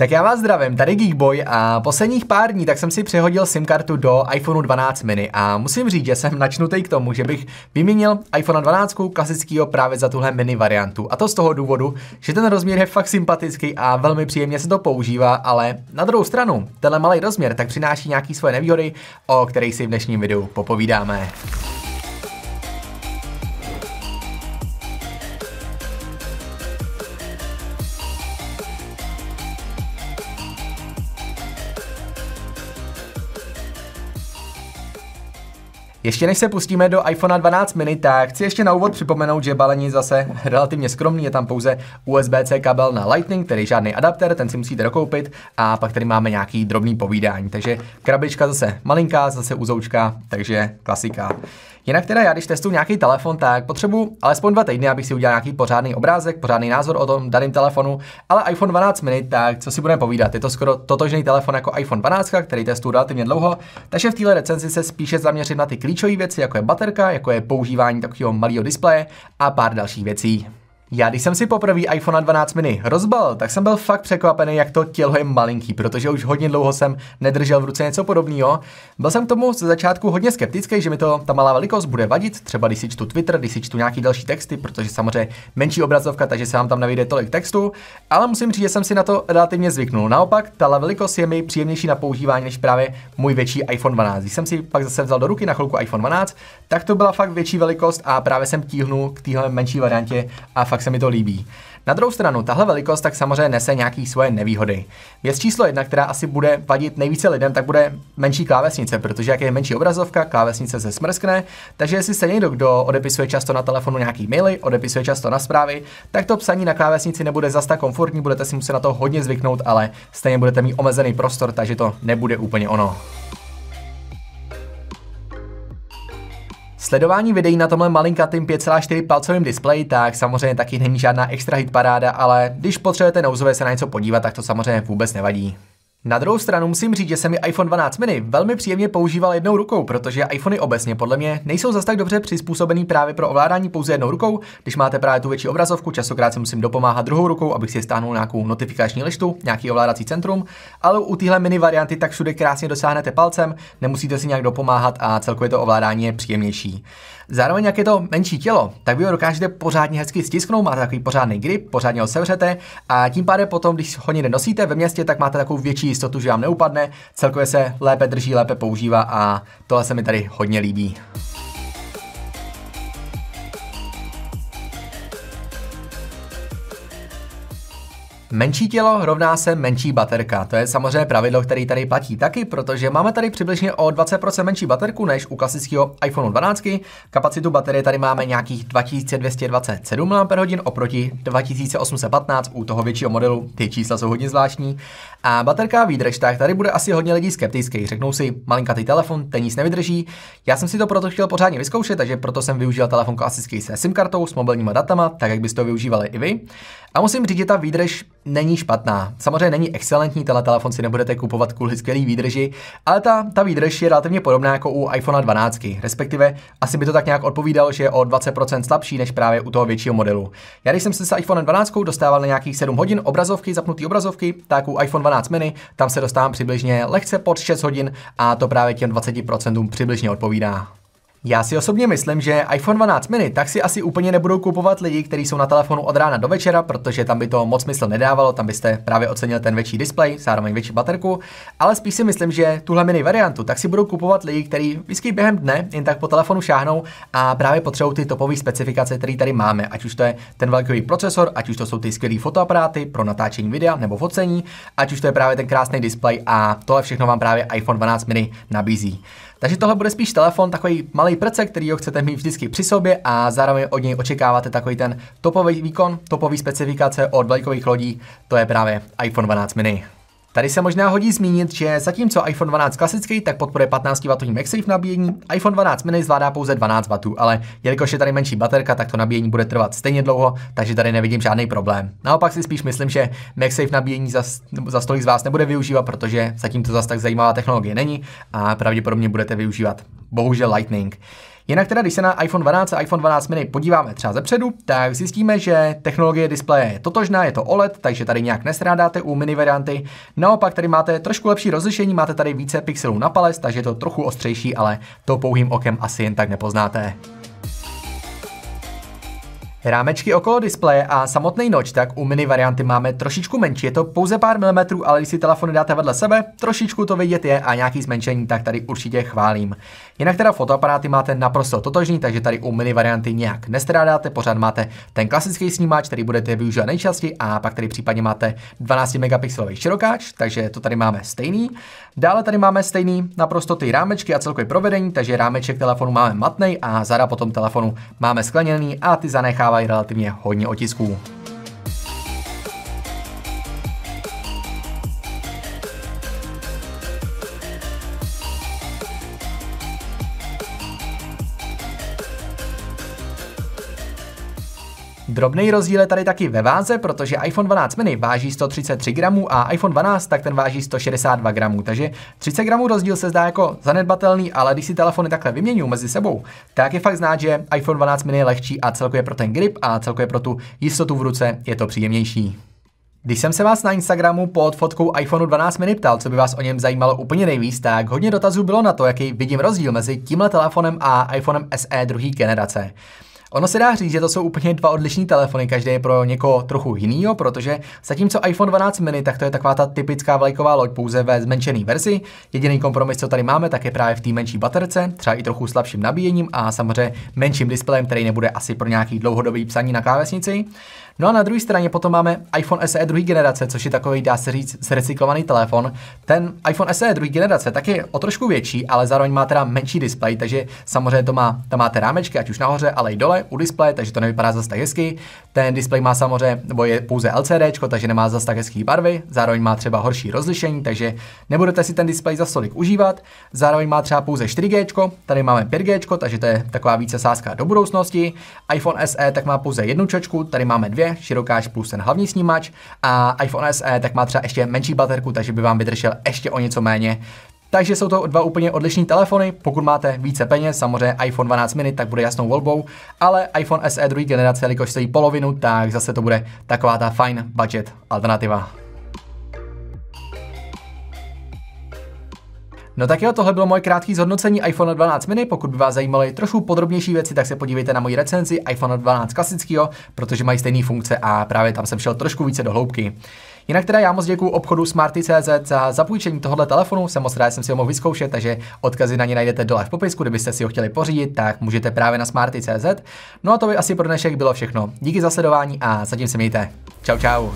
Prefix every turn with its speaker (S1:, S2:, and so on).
S1: Tak já vás zdravím, tady Geekboy a posledních pár dní tak jsem si přehodil SIM kartu do iPhone 12 mini a musím říct, že jsem načnutý k tomu, že bych vyměnil iPhone 12 klasického právě za tuhle mini variantu. A to z toho důvodu, že ten rozměr je fakt sympatický a velmi příjemně se to používá, ale na druhou stranu, tenhle malý rozměr tak přináší nějaký svoje nevýhody, o kterých si v dnešním videu popovídáme. Ještě než se pustíme do iPhone 12 mini, tak chci ještě na úvod připomenout, že balení zase relativně skromný, je tam pouze USB-C kabel na Lightning, který žádný adapter, ten si musíte dokoupit a pak tady máme nějaký drobný povídání. Takže krabička zase malinká, zase uzoučka, takže klasika. Jinak teda já, když testuju nějaký telefon, tak potřebuju alespoň dva týdny, abych si udělal nějaký pořádný obrázek, pořádný názor o tom daném telefonu, ale iPhone 12 mini, tak co si budeme povídat, je to skoro totožný telefon jako iPhone 12, který testuju relativně dlouho, takže v téhle recenzi se spíše zaměřím na ty klíčové věci, jako je baterka, jako je používání takového malého displeje a pár dalších věcí. Já když jsem si poprvé iPhone 12 mini rozbal, tak jsem byl fakt překvapený, jak to tělo je malinký, protože už hodně dlouho jsem nedržel v ruce něco podobného. Byl jsem k tomu ze začátku hodně skeptický, že mi to ta malá velikost bude vadit, třeba když si čtu Twitter, když si čtu nějaký další texty, protože samozřejmě menší obrazovka, takže se vám tam nevyjde tolik textu, ale musím říct, že jsem si na to relativně zvyknul. Naopak, ta velikost je mi příjemnější na používání než právě můj větší iPhone 12. Když jsem si pak zase vzal do ruky na chvilku iPhone 12, tak to byla fakt větší velikost a právě jsem tíhnu k téhle menší variantě a fakt fakt se mi to líbí. Na druhou stranu, tahle velikost tak samozřejmě nese nějaký svoje nevýhody. Věc číslo jedna, která asi bude vadit nejvíce lidem, tak bude menší klávesnice, protože jak je menší obrazovka, klávesnice se smrskne, takže jestli se někdo, kdo odepisuje často na telefonu nějaký maily, odepisuje často na zprávy, tak to psaní na klávesnici nebude zas tak komfortní, budete si muset na to hodně zvyknout, ale stejně budete mít omezený prostor, takže to nebude úplně ono. Sledování videí na tomhle malinkatým 5,4 palcovým displeji, tak samozřejmě taky není žádná extra hit paráda, ale když potřebujete nouzové se na něco podívat, tak to samozřejmě vůbec nevadí. Na druhou stranu musím říct, že se mi iPhone 12 mini velmi příjemně používal jednou rukou, protože iPhony obecně podle mě nejsou zas tak dobře přizpůsobený právě pro ovládání pouze jednou rukou. Když máte právě tu větší obrazovku, častokrát si musím dopomáhat druhou rukou, abych si stáhnul nějakou notifikační lištu, nějaký ovládací centrum, ale u téhle mini varianty tak všude krásně dosáhnete palcem, nemusíte si nějak dopomáhat a celkově to ovládání je příjemnější. Zároveň, jak je to menší tělo, tak vy ho dokážete pořádně hezky stisknout, máte takový pořádný grip, pořádně ho sevřete a tím pádem potom, když ho někde nosíte ve městě, tak máte takovou větší jistotu, že vám neupadne, celkově se lépe drží, lépe používá a tohle se mi tady hodně líbí. Menší tělo rovná se menší baterka. To je samozřejmě pravidlo, který tady platí taky, protože máme tady přibližně o 20% menší baterku než u klasického iPhone 12. Kapacitu baterie tady máme nějakých 2227 mAh oproti 2815 u toho většího modelu. Ty čísla jsou hodně zvláštní. A baterka výdrž, tak tady bude asi hodně lidí skeptických. Řeknou si, malinkatý telefon, ten nic nevydrží. Já jsem si to proto chtěl pořádně vyzkoušet, takže proto jsem využil telefon klasický se SIM kartou s mobilníma datama, tak jak byste to využívali i vy. A musím říct, že ta výdrž není špatná. Samozřejmě není excelentní, tenhle telefon si nebudete kupovat kvůli skvělý výdrži, ale ta, ta výdrž je relativně podobná jako u iPhone 12, respektive asi by to tak nějak odpovídalo, že je o 20% slabší než právě u toho většího modelu. Já když jsem se s iPhone 12 dostával na nějakých 7 hodin obrazovky, zapnutý obrazovky, tak u iPhone 12 mini tam se dostávám přibližně lehce pod 6 hodin a to právě těm 20% přibližně odpovídá. Já si osobně myslím, že iPhone 12 mini tak si asi úplně nebudou kupovat lidi, kteří jsou na telefonu od rána do večera, protože tam by to moc smysl nedávalo, tam byste právě ocenil ten větší displej, zároveň větší baterku, ale spíš si myslím, že tuhle mini variantu tak si budou kupovat lidi, kteří vždycky během dne jen tak po telefonu šáhnou a právě potřebují ty topové specifikace, které tady máme, ať už to je ten velký procesor, ať už to jsou ty skvělé fotoaparáty pro natáčení videa nebo focení, ať už to je právě ten krásný displej a tohle všechno vám právě iPhone 12 mini nabízí. Takže tohle bude spíš telefon, takový malý prce, který ho chcete mít vždycky při sobě a zároveň od něj očekáváte takový ten topový výkon, topový specifikace od vlajkových lodí, to je právě iPhone 12 mini. Tady se možná hodí zmínit, že zatímco iPhone 12 klasický, tak podporuje 15 W MagSafe nabíjení, iPhone 12 mini zvládá pouze 12 W, ale jelikož je tady menší baterka, tak to nabíjení bude trvat stejně dlouho, takže tady nevidím žádný problém. Naopak si spíš myslím, že MagSafe nabíjení za, za stolik z vás nebude využívat, protože zatím to zase tak zajímavá technologie není a pravděpodobně budete využívat bohužel Lightning. Jinak teda, když se na iPhone 12 a iPhone 12 mini podíváme třeba ze předu, tak zjistíme, že technologie displeje je totožná, je to OLED, takže tady nějak nestrádáte u mini varianty. Naopak tady máte trošku lepší rozlišení, máte tady více pixelů na palec, takže je to trochu ostřejší, ale to pouhým okem asi jen tak nepoznáte. Rámečky okolo displeje a samotný noč, tak u mini varianty máme trošičku menší, je to pouze pár milimetrů, ale když si telefony dáte vedle sebe, trošičku to vidět je a nějaký zmenšení, tak tady určitě chválím. Jinak teda fotoaparáty máte naprosto totožný, takže tady u mini varianty nějak nestrádáte, pořád máte ten klasický snímač, který budete využívat nejčastěji a pak tady případně máte 12 megapixelový širokáč, takže to tady máme stejný. Dále tady máme stejný naprosto ty rámečky a celkový provedení, takže rámeček telefonu máme matný a zada potom telefonu máme skleněný a ty zanechává relativně hodně otisků. Drobný rozdíl je tady taky ve váze, protože iPhone 12 mini váží 133 gramů a iPhone 12 tak ten váží 162 gramů, takže 30 gramů rozdíl se zdá jako zanedbatelný, ale když si telefony takhle vyměňují mezi sebou, tak je fakt znát, že iPhone 12 mini je lehčí a celkově pro ten grip a celkově pro tu jistotu v ruce je to příjemnější. Když jsem se vás na Instagramu pod fotkou iPhoneu 12 mini ptal, co by vás o něm zajímalo úplně nejvíc, tak hodně dotazů bylo na to, jaký vidím rozdíl mezi tímhle telefonem a iPhone SE druhé generace. Ono se dá říct, že to jsou úplně dva odlišní telefony, každý je pro někoho trochu jinýho, protože zatímco iPhone 12 mini, tak to je taková ta typická vlajková loď pouze ve zmenšené verzi. Jediný kompromis, co tady máme, tak je právě v té menší baterce, třeba i trochu slabším nabíjením a samozřejmě menším displejem, který nebude asi pro nějaký dlouhodobý psaní na klávesnici. No a na druhé straně potom máme iPhone SE druhé generace, což je takový, dá se říct, zrecyklovaný telefon. Ten iPhone SE druhé generace tak je o trošku větší, ale zároveň má teda menší displej, takže samozřejmě to má, tam máte rámečky, ať už nahoře, ale i dole u displeje, takže to nevypadá zase tak hezky. Ten displej má samozřejmě, nebo je pouze LCD, takže nemá zase tak hezký barvy, zároveň má třeba horší rozlišení, takže nebudete si ten displej za tolik užívat. Zároveň má třeba pouze 4G, tady máme 5G, takže to je taková více sázka do budoucnosti. iPhone SE tak má pouze jednu čočku, tady máme dvě, baterie, široká plus ten hlavní snímač a iPhone SE tak má třeba ještě menší baterku, takže by vám vydržel ještě o něco méně. Takže jsou to dva úplně odlišní telefony, pokud máte více peněz, samozřejmě iPhone 12 mini, tak bude jasnou volbou, ale iPhone SE druhé generace, jelikož stojí polovinu, tak zase to bude taková ta fajn budget alternativa. No tak jo, tohle bylo moje krátké zhodnocení iPhone 12 mini. Pokud by vás zajímaly trošku podrobnější věci, tak se podívejte na moji recenzi iPhone 12 klasického, protože mají stejné funkce a právě tam jsem šel trošku více do hloubky. Jinak teda já moc děkuji obchodu Smarty.cz za zapůjčení tohoto telefonu, jsem moc rád, jsem si ho mohl vyzkoušet, takže odkazy na ně najdete dole v popisku, kdybyste si ho chtěli pořídit, tak můžete právě na Smarty.cz. No a to by asi pro dnešek bylo všechno. Díky za sledování a zatím se mějte. Čau čau.